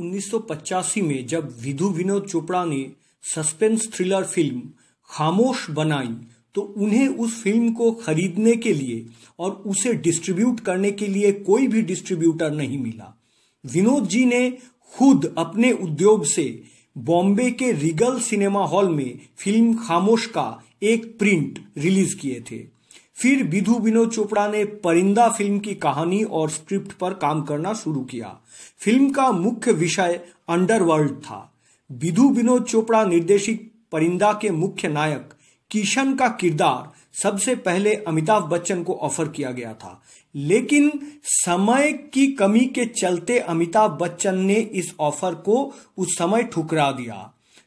1985 में जब विधु विनोद चोपड़ा ने सस्पेंस थ्रिलर फिल्म खामोश बनाई तो उन्हें उस फिल्म को खरीदने के लिए और उसे डिस्ट्रीब्यूट करने के लिए कोई भी डिस्ट्रीब्यूटर नहीं मिला विनोद जी ने खुद अपने उद्योग से बॉम्बे के रिगल सिनेमा हॉल में फिल्म खामोश का एक प्रिंट रिलीज किए थे फिर विधु विनोद चोपड़ा ने परिंदा फिल्म की कहानी और स्क्रिप्ट पर काम करना शुरू किया फिल्म का मुख्य विषय अंडरवर्ल्ड था विधु विनोद चोपड़ा निर्देशित परिंदा के मुख्य नायक किशन का किरदार सबसे पहले अमिताभ बच्चन को ऑफर किया गया था लेकिन समय की कमी के चलते अमिताभ बच्चन ने इस ऑफर को उस समय ठुकरा दिया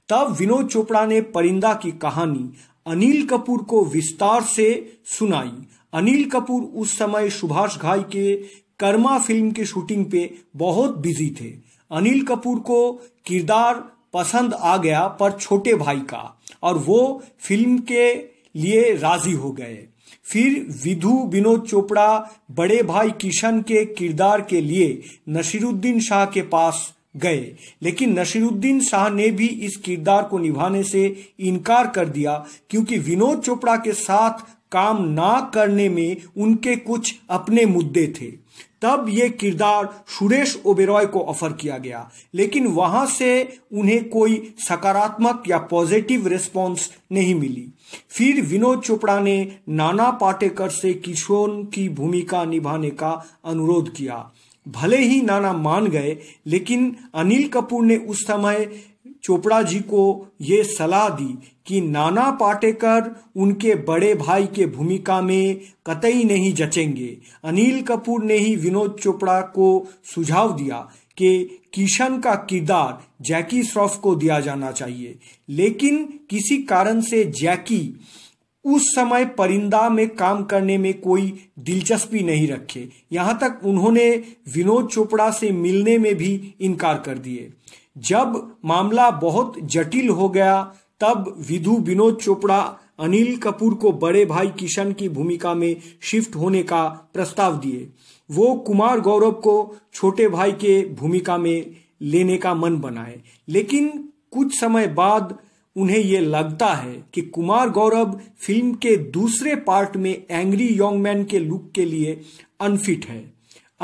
तब विनोद चोपड़ा ने परिंदा की कहानी अनिल कपूर को विस्तार से सुनाई अनिल कपूर उस समय सुभाष घाई के कर्मा फिल्म के शूटिंग पे बहुत बिजी थे अनिल कपूर को किरदार पसंद आ गया पर छोटे भाई का और वो फिल्म के लिए राजी हो गए फिर विधु विनोद चोपड़ा बड़े भाई किशन के किरदार के लिए नसीरुद्दीन शाह के पास गए लेकिन नसीरुद्दीन शाह ने भी इस किरदार को निभाने से इनकार कर दिया क्योंकि विनोद चोपड़ा के साथ काम ना करने में उनके कुछ अपने मुद्दे थे तब ये किरदार सुरेश ओबेरॉय को ऑफर किया गया लेकिन वहां से उन्हें कोई सकारात्मक या पॉजिटिव रिस्पॉन्स नहीं मिली फिर विनोद चोपड़ा ने नाना पाटेकर से किशोर की भूमिका निभाने का अनुरोध किया भले ही नाना मान गए लेकिन अनिल कपूर ने उस समय चोपड़ा जी को ये सलाह दी कि नाना पाटेकर उनके बड़े भाई के भूमिका में कतई नहीं जचेंगे अनिल कपूर ने ही विनोद चोपड़ा को सुझाव दिया कि किशन का किरदार जैकी श्रॉफ को दिया जाना चाहिए लेकिन किसी कारण से जैकी उस समय परिंदा में काम करने में कोई दिलचस्पी नहीं रखे यहां तक उन्होंने विनोद चोपड़ा से मिलने में भी इनकार कर दिए जब मामला बहुत जटिल हो गया तब विधु विनोद चोपड़ा अनिल कपूर को बड़े भाई किशन की भूमिका में शिफ्ट होने का प्रस्ताव दिए वो कुमार गौरव को छोटे भाई के भूमिका में लेने का मन बनाए लेकिन कुछ समय बाद उन्हें ये लगता है कि कुमार गौरव फिल्म के दूसरे पार्ट में एंग्री यंग मैन के लुक के लिए अनफिट है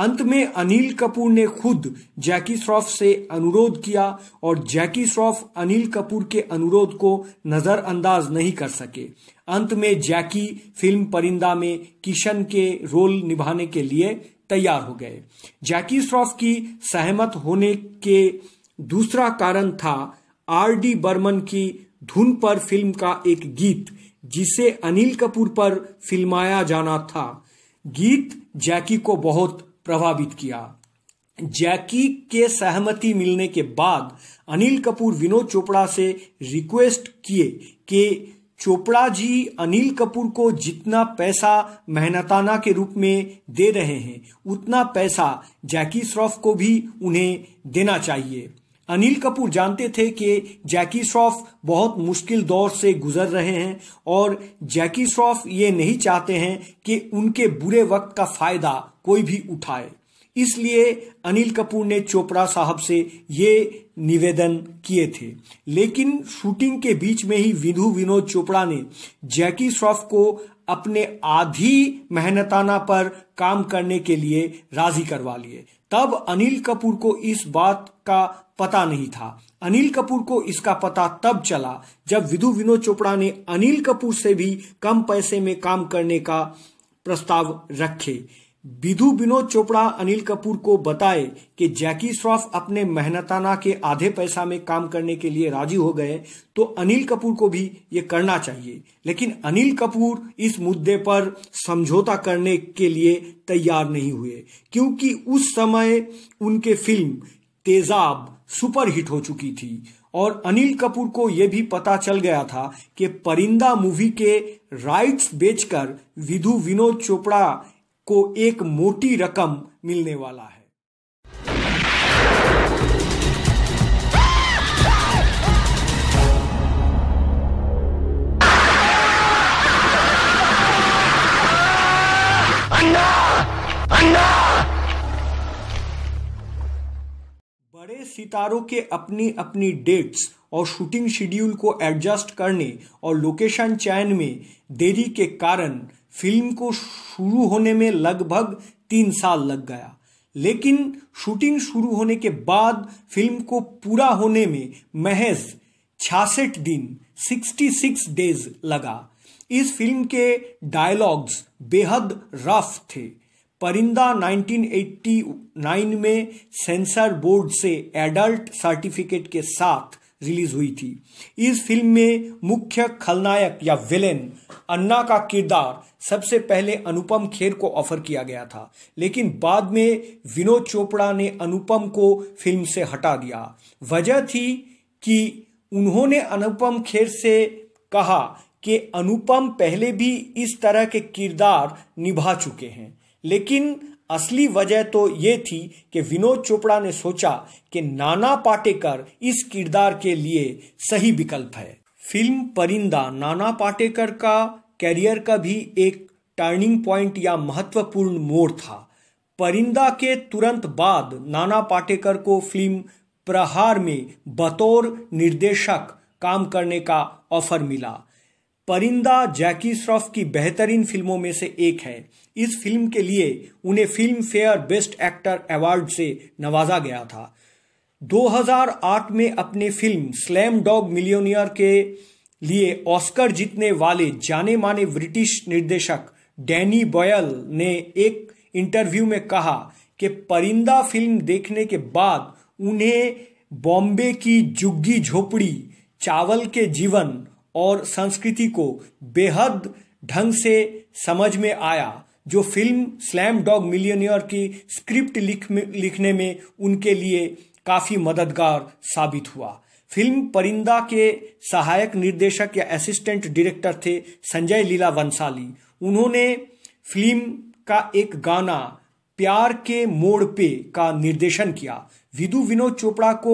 अंत में अनिल कपूर ने खुद जैकी श्रॉफ से अनुरोध किया और जैकी श्रॉफ अनिल कपूर के अनुरोध को नज़रअंदाज नहीं कर सके अंत में जैकी फिल्म परिंदा में किशन के रोल निभाने के लिए तैयार हो गए जैकी श्रॉफ की सहमत होने के दूसरा कारण था आर डी बर्मन की धुन पर फिल्म का एक गीत जिसे अनिल कपूर पर फिल्माया जाना था गीत जैकी को बहुत प्रभावित किया जैकी के सहमति मिलने के बाद अनिल कपूर विनोद चोपड़ा से रिक्वेस्ट किए कि चोपड़ा जी अनिल कपूर को जितना पैसा मेहनताना के रूप में दे रहे हैं उतना पैसा जैकी श्रॉफ को भी उन्हें देना चाहिए अनिल कपूर जानते थे कि जैकी श्रॉफ बहुत मुश्किल दौर से गुजर रहे हैं और जैकी श्रॉफ ये नहीं चाहते हैं कि उनके बुरे वक्त का फायदा कोई भी उठाए इसलिए अनिल कपूर ने चोपड़ा साहब से ये निवेदन किए थे लेकिन शूटिंग के बीच में ही विधु विनोद चोपड़ा ने जैकी श्रॉफ को अपने आधी मेहनताना पर काम करने के लिए राजी करवा लिए तब अनिल कपूर को इस बात का पता नहीं था अनिल कपूर को इसका पता तब चला जब विधु विनोद चोपड़ा ने अनिल कपूर से भी कम पैसे में काम करने का प्रस्ताव रखे विधु विनोद चोपड़ा अनिल कपूर को बताए कि जैकी श्रॉफ अपने मेहनताना के आधे पैसा में काम करने के लिए राजी हो गए तो अनिल कपूर को भी ये करना चाहिए लेकिन अनिल कपूर इस मुद्दे पर समझौता करने के लिए तैयार नहीं हुए क्योंकि उस समय उनके फिल्म तेजाब सुपरहिट हो चुकी थी और अनिल कपूर को यह भी पता चल गया था कि परिंदा मूवी के राइट्स बेचकर विधु विनोद चोपड़ा को एक मोटी रकम मिलने वाला है बड़े सितारों के अपनी अपनी डेट्स और शूटिंग शेड्यूल को एडजस्ट करने और लोकेशन चयन में देरी के कारण फिल्म को शुरू होने में लगभग तीन साल लग गया लेकिन शूटिंग शुरू होने के बाद फिल्म को पूरा होने में महज छियासठ दिन 66 डेज लगा इस फिल्म के डायलॉग्स बेहद रफ थे परिंदा 1989 में सेंसर बोर्ड से एडल्ट सर्टिफिकेट के साथ रिलीज हुई थी इस फिल्म में मुख्य खलनायक या विलेन अन्ना का किरदार सबसे पहले अनुपम खेर को ऑफर किया गया था लेकिन बाद में विनोद चोपड़ा ने अनुपम को फिल्म से हटा दिया वजह थी कि उन्होंने अनुपम खेर से कहा कि अनुपम पहले भी इस तरह के किरदार निभा चुके हैं लेकिन असली वजह तो ये थी कि विनोद चोपड़ा ने सोचा कि नाना पाटेकर इस किरदार के लिए सही विकल्प है फिल्म परिंदा नाना पाटेकर का कैरियर का भी एक टर्निंग पॉइंट या महत्वपूर्ण मोड़ था परिंदा के तुरंत बाद नाना पाटेकर को फिल्म प्रहार में बतौर निर्देशक काम करने का ऑफर मिला परिंदा जैकी श्रॉफ की बेहतरीन फिल्मों में से एक है इस फिल्म के लिए उन्हें Filmfare best actor award से नवाजा गया था 2008 में अपने फिल्म स्लैम डॉग मिलियोनियर के लिए ऑस्कर जीतने वाले जाने माने ब्रिटिश निर्देशक डैनी बॉयल ने एक इंटरव्यू में कहा कि परिंदा फिल्म देखने के बाद उन्हें बॉम्बे की जुग्गी झोपड़ी चावल के जीवन और संस्कृति को बेहद ढंग से समझ में आया जो फिल्म स्लैम डॉग मिलियनियर की स्क्रिप्ट लिख लिखने में उनके लिए काफ़ी मददगार साबित हुआ फिल्म परिंदा के सहायक निर्देशक या असिस्टेंट डायरेक्टर थे संजय लीला वंसाली उन्होंने फिल्म का एक गाना प्यार के मोड़ पे का निर्देशन किया विदु विनोद चोपड़ा को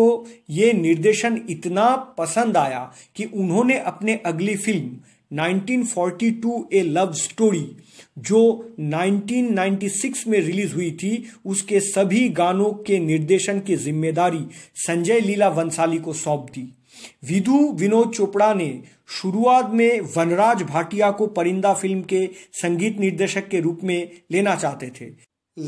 ये निर्देशन इतना पसंद आया कि उन्होंने अपने अगली फिल्म 1942 ए लव स्टोरी जो 1996 में रिलीज हुई थी उसके सभी गानों के निर्देशन की जिम्मेदारी संजय लीला वंसाली को सौंप दी विधु विनोद चोपड़ा ने शुरुआत में वनराज भाटिया को परिंदा फिल्म के संगीत निर्देशक के रूप में लेना चाहते थे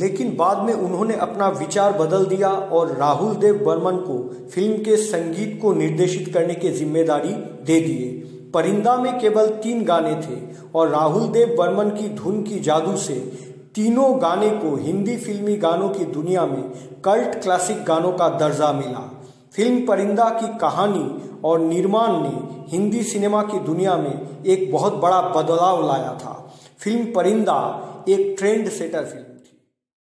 लेकिन बाद में उन्होंने अपना विचार बदल दिया और राहुल देव बर्मन को फिल्म के संगीत को निर्देशित करने की जिम्मेदारी दे दिए परिंदा में केवल तीन गाने थे और राहुल देव बर्मन की धुन की जादू से तीनों गाने को हिंदी फिल्मी गानों की दुनिया में कल्ट क्लासिक गानों का दर्जा मिला फिल्म परिंदा की कहानी और निर्माण ने हिंदी सिनेमा की दुनिया में एक बहुत बड़ा बदलाव लाया था फिल्म परिंदा एक ट्रेंड सेटर फिल्म